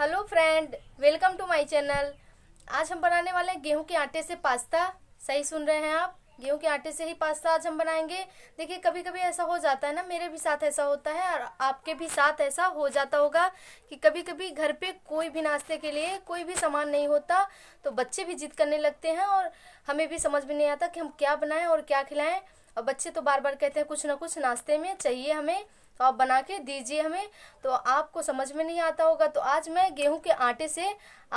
hello friend welcome to my channel आज हम बनाने वाले हैं गेहूं के आटे से पास्ता सही सुन रहे हैं आप गेहूं के आटे से ही पास्ता आज हम बनाएंगे देखिए कभी कभी ऐसा हो जाता है ना मेरे भी साथ ऐसा होता है और आपके भी साथ ऐसा हो जाता होगा कि कभी कभी घर पे कोई भी नाश्ते के लिए कोई भी सामान नहीं होता तो बच्चे भी जिद करने लगते हैं और हमें भी समझ में नहीं आता कि हम क्या बनाएं और क्या खिलाएं और बच्चे तो बार बार कहते हैं कुछ ना कुछ नाश्ते में चाहिए हमें तो आप बना के दीजिए हमें तो आपको समझ में नहीं आता होगा तो आज मैं गेहूं के आटे से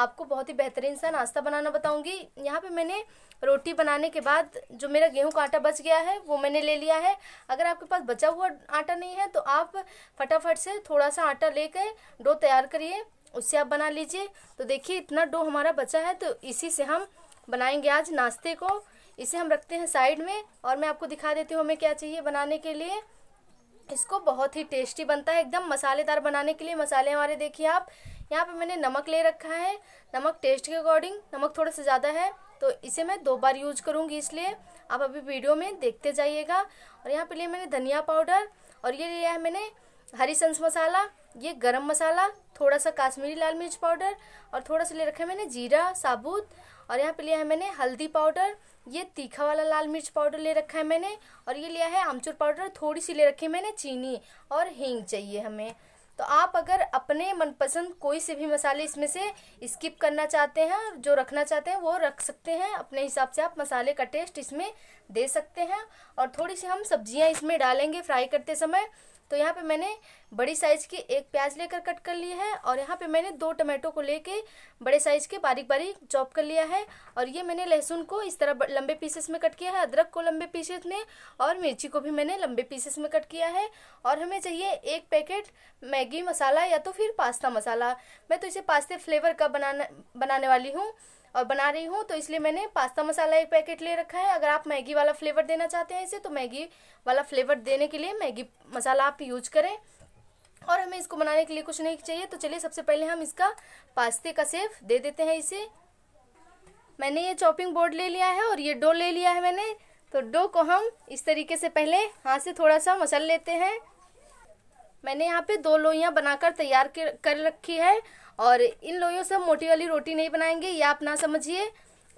आपको बहुत ही बेहतरीन सा नाश्ता बनाना बताऊंगी यहाँ पे मैंने रोटी बनाने के बाद जो मेरा गेहूं का आटा बच गया है वो मैंने ले लिया है अगर आपके पास बचा हुआ आटा नहीं है तो आप फटाफट से थोड़ा सा आटा ले कर डो तैयार करिए उससे आप बना लीजिए तो देखिए इतना डो हमारा बचा है तो इसी से हम बनाएंगे आज नाश्ते को इसे हम रखते हैं साइड में और मैं आपको दिखा देती हूँ हमें क्या चाहिए बनाने के लिए इसको बहुत ही टेस्टी बनता है एकदम मसालेदार बनाने के लिए मसाले हमारे देखिए आप यहाँ पे मैंने नमक ले रखा है नमक टेस्ट के अकॉर्डिंग नमक थोड़ा सा ज़्यादा है तो इसे मैं दो बार यूज करूँगी इसलिए आप अभी वीडियो में देखते जाइएगा और यहाँ पे लिए मैंने धनिया पाउडर और ये लिया है मैंने हरी संस मसाला ये गरम मसाला थोड़ा सा काश्मीरी लाल मिर्च पाउडर और थोड़ा सा ले रखा है मैंने जीरा साबुत और यहाँ पे लिया है मैंने हल्दी पाउडर ये तीखा वाला लाल मिर्च पाउडर ले रखा है मैंने और ये लिया है आमचूर पाउडर थोड़ी सी ले रखी है मैंने चीनी और हींग चाहिए हमें तो आप अगर अपने मनपसंद कोई से भी मसाले इसमें से स्किप करना चाहते हैं जो रखना चाहते हैं वो रख सकते हैं अपने हिसाब से आप मसाले का टेस्ट इसमें दे सकते हैं और थोड़ी सी हम सब्जियां इसमें डालेंगे फ्राई करते समय तो यहाँ पे मैंने बड़ी साइज़ की एक प्याज लेकर कट कर लिया है और यहाँ पे मैंने दो टमाटो को लेके बड़े साइज़ के बारीक बारीक चॉप कर लिया है और ये मैंने लहसुन को इस तरह लंबे पीसेस में कट किया है अदरक को लंबे पीसेस में और मिर्ची को भी मैंने लंबे पीसेस में कट किया है और हमें चाहिए एक पैकेट मैगी मसाला या तो फिर पास्ता मसाला मैं तो इसे पास्ते फ्लेवर का बनाना बनाने वाली हूँ और बना रही हूँ तो इसलिए मैंने पास्ता मसाला एक पैकेट ले रखा है अगर आप मैगी वाला फ्लेवर देना चाहते हैं इसे तो मैगी वाला फ्लेवर देने के लिए मैगी मसाला आप यूज करें और हमें इसको बनाने के लिए कुछ नहीं चाहिए तो चलिए सबसे पहले हम इसका पास्ते का सेफ दे देते हैं इसे मैंने ये चॉपिंग बोर्ड ले लिया है और ये डो ले लिया है मैंने तो डो को हम इस तरीके से पहले हाथ से थोड़ा सा मसल लेते हैं मैंने यहाँ पे दो लोइयाँ बनाकर तैयार कर रखी है और इन लोइयों से हम मोटी वाली रोटी नहीं बनाएंगे ये आप ना समझिए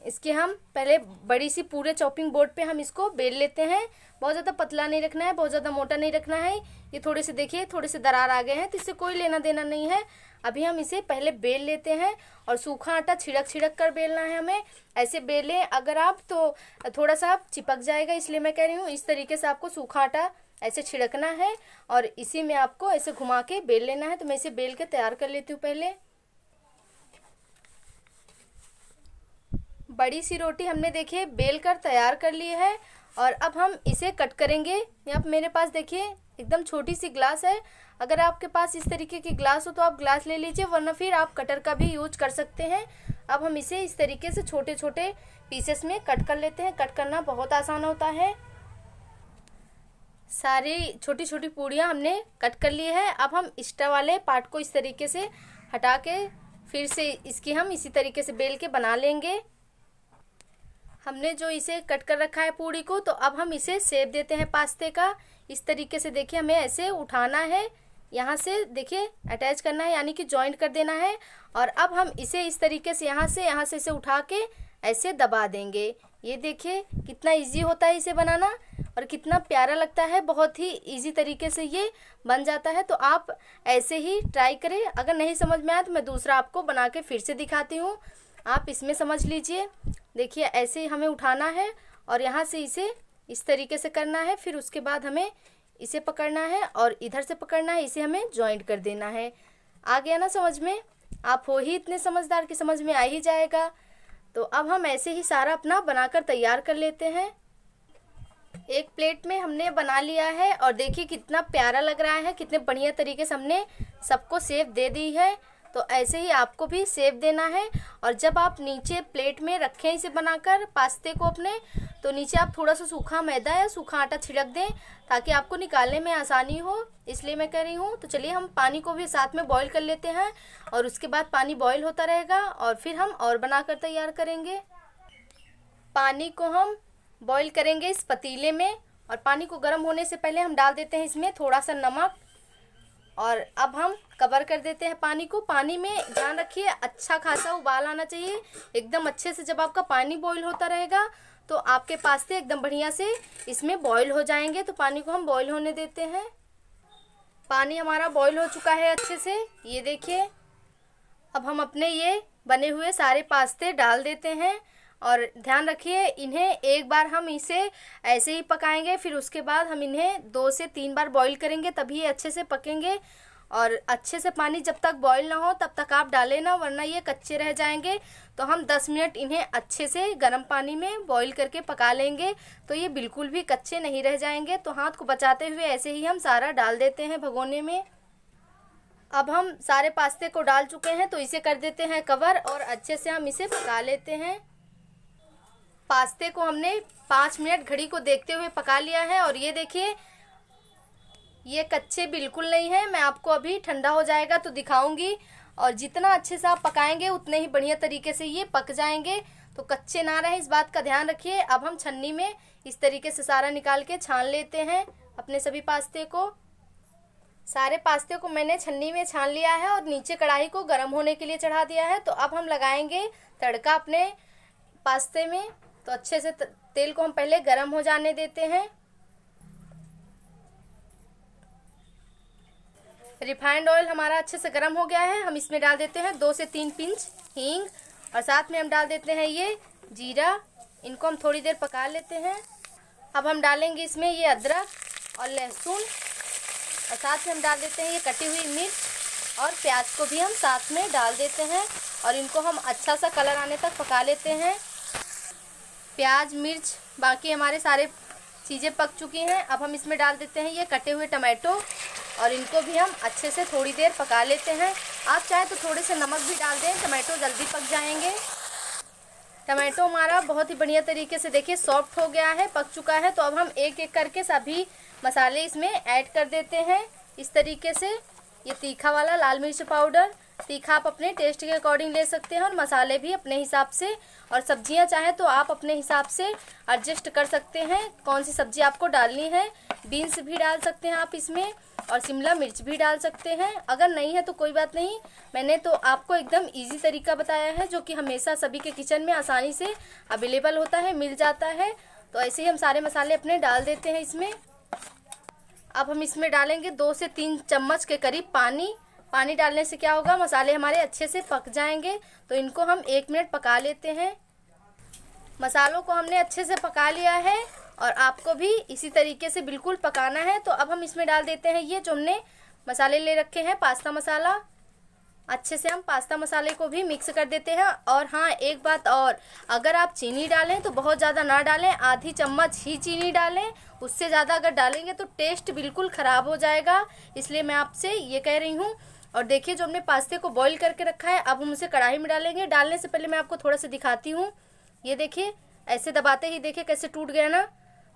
इसके हम पहले बड़ी सी पूरे चॉपिंग बोर्ड पे हम इसको बेल लेते हैं बहुत ज़्यादा पतला नहीं रखना है बहुत ज़्यादा मोटा नहीं रखना है ये थोड़े से देखिए थोड़े से दरार आ गए हैं तो इससे कोई लेना देना नहीं है अभी हम इसे पहले बेल लेते हैं और सूखा आटा छिड़क छिड़क कर बेलना है हमें ऐसे बेलें अगर आप तो थोड़ा सा चिपक जाएगा इसलिए मैं कह रही हूँ इस तरीके से आपको सूखा आटा ऐसे छिड़कना है और इसी में आपको ऐसे घुमा के बेल लेना है तो मैं इसे बेल के तैयार कर लेती हूँ पहले बड़ी सी रोटी हमने देखिए बेल कर तैयार कर ली है और अब हम इसे कट करेंगे यहाँ मेरे पास देखिए एकदम छोटी सी ग्लास है अगर आपके पास इस तरीके की ग्लास हो तो आप ग्लास ले लीजिए वरना फिर आप कटर का भी यूज कर सकते हैं अब हम इसे इस तरीके से छोटे छोटे पीसेस में कट कर लेते हैं कट करना बहुत आसान होता है सारी छोटी छोटी पूड़ियाँ हमने कट कर ली है अब हम इस्टा वाले पार्ट को इस तरीके से हटा के फिर से इसकी हम इसी तरीके से बेल के बना लेंगे हमने जो इसे कट कर रखा है पूड़ी को तो अब हम इसे सेब देते हैं पास्ते का इस तरीके से देखिए हमें ऐसे उठाना है यहाँ से देखिए अटैच करना है यानी कि जॉइंट कर देना है और अब हम इसे इस तरीके से यहाँ से यहाँ से इसे उठा के ऐसे दबा देंगे ये देखिए कितना इजी होता है इसे बनाना और कितना प्यारा लगता है बहुत ही इजी तरीके से ये बन जाता है तो आप ऐसे ही ट्राई करें अगर नहीं समझ में आए तो मैं दूसरा आपको बना के फिर से दिखाती हूँ आप इसमें समझ लीजिए देखिए ऐसे हमें उठाना है और यहाँ से इसे इस तरीके से करना है फिर उसके बाद हमें इसे पकड़ना है और इधर से पकड़ना है इसे हमें ज्वाइंट कर देना है आ गया ना समझ में आप हो ही इतने समझदार के समझ में आ ही जाएगा तो अब हम ऐसे ही सारा अपना बनाकर तैयार कर लेते हैं एक प्लेट में हमने बना लिया है और देखिए कितना प्यारा लग रहा है कितने बढ़िया तरीके से हमने सबको सेब दे दी है तो ऐसे ही आपको भी सेब देना है और जब आप नीचे प्लेट में रखें इसे बनाकर पास्ते को अपने तो नीचे आप थोड़ा सा सूखा मैदा या सूखा आटा छिड़क दें ताकि आपको निकालने में आसानी हो इसलिए मैं कह रही हूँ तो चलिए हम पानी को भी साथ में बॉईल कर लेते हैं और उसके बाद पानी बॉईल होता रहेगा और फिर हम और बनाकर तैयार करेंगे पानी को हम बॉईल करेंगे इस पतीले में और पानी को गर्म होने से पहले हम डाल देते हैं इसमें थोड़ा सा नमक और अब हम कवर कर देते हैं पानी को पानी में ध्यान रखिए अच्छा खासा उबाल आना चाहिए एकदम अच्छे से जब आपका पानी बॉईल होता रहेगा तो आपके पास्ते एकदम बढ़िया से इसमें बॉईल हो जाएंगे तो पानी को हम बॉईल होने देते हैं पानी हमारा बॉईल हो चुका है अच्छे से ये देखिए अब हम अपने ये बने हुए सारे पास्ते डाल देते हैं और ध्यान रखिए इन्हें एक बार हम इसे ऐसे ही पकाएंगे फिर उसके बाद हम इन्हें दो से तीन बार बॉईल करेंगे तभी अच्छे से पकेंगे और अच्छे से पानी जब तक बॉईल ना हो तब तक आप डालें ना वरना ये कच्चे रह जाएंगे तो हम 10 मिनट इन्हें अच्छे से गर्म पानी में बॉईल करके पका लेंगे तो ये बिल्कुल भी कच्चे नहीं रह जाएंगे तो हाथ को बचाते हुए ऐसे ही हम सारा डाल देते हैं भगोने में अब हम सारे पास्ते को डाल चुके हैं तो इसे कर देते हैं कवर और अच्छे से हम इसे पका लेते हैं पास्ते को हमने पाँच मिनट घड़ी को देखते हुए पका लिया है और ये देखिए ये कच्चे बिल्कुल नहीं है मैं आपको अभी ठंडा हो जाएगा तो दिखाऊंगी और जितना अच्छे से आप पकाएंगे उतने ही बढ़िया तरीके से ये पक जाएंगे तो कच्चे ना रहे इस बात का ध्यान रखिए अब हम छन्नी में इस तरीके से सारा निकाल के छान लेते हैं अपने सभी पास्ते को सारे पास्ते को मैंने छन्नी में छान लिया है और नीचे कढ़ाई को गर्म होने के लिए चढ़ा दिया है तो अब हम लगाएंगे तड़का अपने पास्ते में तो अच्छे से तेल को हम पहले गर्म हो जाने देते हैं रिफाइंड ऑयल हमारा अच्छे से गर्म हो गया है हम इसमें डाल देते हैं दो से तीन पिंच हींग और साथ में हम डाल देते हैं ये जीरा इनको हम थोड़ी देर पका लेते हैं अब हम डालेंगे इसमें ये अदरक और लहसुन और साथ में हम डाल देते हैं ये कटी हुई मिर्च और प्याज को भी हम साथ में डाल देते हैं और इनको हम अच्छा सा कलर आने तक पका लेते हैं प्याज मिर्च बाकी हमारे सारे चीज़ें पक चुकी हैं अब हम इसमें डाल देते हैं ये कटे हुए टमाटो और इनको भी हम अच्छे से थोड़ी देर पका लेते हैं आप चाहें तो थोड़े से नमक भी डाल दें टमाटो जल्दी पक जाएंगे टमाटो हमारा बहुत ही बढ़िया तरीके से देखिए सॉफ्ट हो गया है पक चुका है तो अब हम एक एक करके सभी मसाले इसमें ऐड कर देते हैं इस तरीके से ये तीखा वाला लाल मिर्च पाउडर तीखा आप अपने टेस्ट के अकॉर्डिंग ले सकते हैं और मसाले भी अपने हिसाब से और सब्जियां चाहे तो आप अपने हिसाब से एडजस्ट कर सकते हैं कौन सी सब्जी आपको डालनी है बीन्स भी डाल सकते हैं आप इसमें और शिमला मिर्च भी डाल सकते हैं अगर नहीं है तो कोई बात नहीं मैंने तो आपको एकदम इजी तरीका बताया है जो कि हमेशा सभी के किचन में आसानी से अवेलेबल होता है मिल जाता है तो ऐसे ही हम सारे मसाले अपने डाल देते हैं इसमें अब हम इसमें डालेंगे दो से तीन चम्मच के करीब पानी पानी डालने से क्या होगा मसाले हमारे अच्छे से पक जाएंगे तो इनको हम एक मिनट पका लेते हैं मसालों को हमने अच्छे से पका लिया है और आपको भी इसी तरीके से बिल्कुल पकाना है तो अब हम इसमें डाल देते हैं ये जो हमने मसाले ले रखे हैं पास्ता मसाला अच्छे से हम पास्ता मसाले को भी मिक्स कर देते हैं और हाँ एक बात और अगर आप चीनी डालें तो बहुत ज़्यादा ना डालें आधी चम्मच ही चीनी डालें उससे ज़्यादा अगर डालेंगे तो टेस्ट बिल्कुल ख़राब हो जाएगा इसलिए मैं आपसे ये कह रही हूँ और देखिए जो हमने पास्ते को बॉईल करके रखा है अब हम उसे कढ़ाई में डालेंगे डालने से पहले मैं आपको थोड़ा सा दिखाती हूँ ये देखिए ऐसे दबाते ही देखिए कैसे टूट गया ना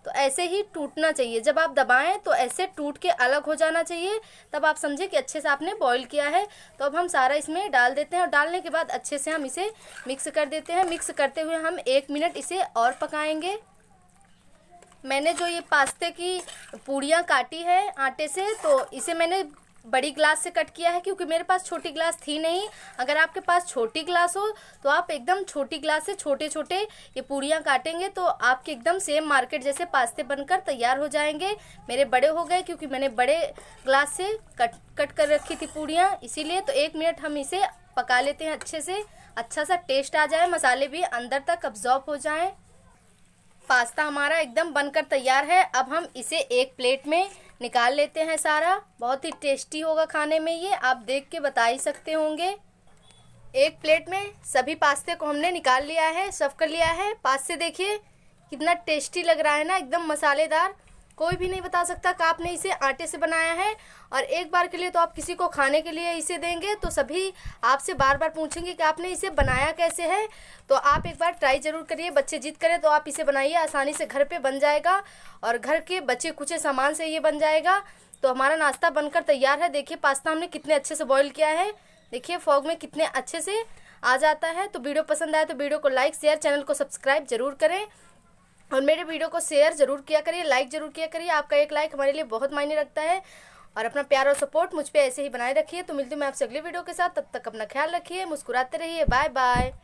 तो ऐसे ही टूटना चाहिए जब आप दबाएं तो ऐसे टूट के अलग हो जाना चाहिए तब आप समझे कि अच्छे से आपने बॉईल किया है तो अब हम सारा इसमें डाल देते हैं और डालने के बाद अच्छे से हम इसे मिक्स कर देते हैं मिक्स करते हुए हम एक मिनट इसे और पकाएंगे मैंने जो ये पास्ते की पूड़ियाँ काटी है आटे से तो इसे मैंने बड़ी ग्लास से कट किया है क्योंकि मेरे पास छोटी ग्लास थी नहीं अगर आपके पास छोटी ग्लास हो तो आप एकदम छोटी ग्लास से छोटे छोटे ये पूड़ियाँ काटेंगे तो आपके एकदम सेम मार्केट जैसे पास्ते बनकर तैयार हो जाएंगे मेरे बड़े हो गए क्योंकि मैंने बड़े ग्लास से कट कट कर रखी थी पूड़ियाँ इसीलिए तो एक मिनट हम इसे पका लेते हैं अच्छे से अच्छा सा टेस्ट आ जाए मसाले भी अंदर तक अब्जॉर्ब हो जाएँ पास्ता हमारा एकदम बनकर तैयार है अब हम इसे एक प्लेट में निकाल लेते हैं सारा बहुत ही टेस्टी होगा खाने में ये आप देख के बता ही सकते होंगे एक प्लेट में सभी पास्ते को हमने निकाल लिया है सर्व कर लिया है पास्ते देखिए कितना टेस्टी लग रहा है ना एकदम मसालेदार कोई भी नहीं बता सकता कि आपने इसे आटे से बनाया है और एक बार के लिए तो आप किसी को खाने के लिए इसे देंगे तो सभी आपसे बार बार पूछेंगे कि आपने इसे बनाया कैसे है तो आप एक बार ट्राई ज़रूर करिए बच्चे जीत करें तो आप इसे बनाइए आसानी से घर पे बन जाएगा और घर के बच्चे कुछ सामान से ये बन जाएगा तो हमारा नाश्ता बनकर तैयार है देखिए पास्ता हमने कितने अच्छे से बॉयल किया है देखिए फॉग में कितने अच्छे से आ जाता है तो वीडियो पसंद आए तो वीडियो को लाइक शेयर चैनल को सब्सक्राइब जरूर करें और मेरे वीडियो को शेयर जरूर किया करिए लाइक जरूर किया करिए आपका एक लाइक हमारे लिए बहुत मायने रखता है और अपना प्यार और सपोर्ट मुझ पर ऐसे ही बनाए रखिए तो मिलती हूँ मैं आपसे अगली वीडियो के साथ तब तक अपना ख्याल रखिए मुस्कुराते रहिए बाय बाय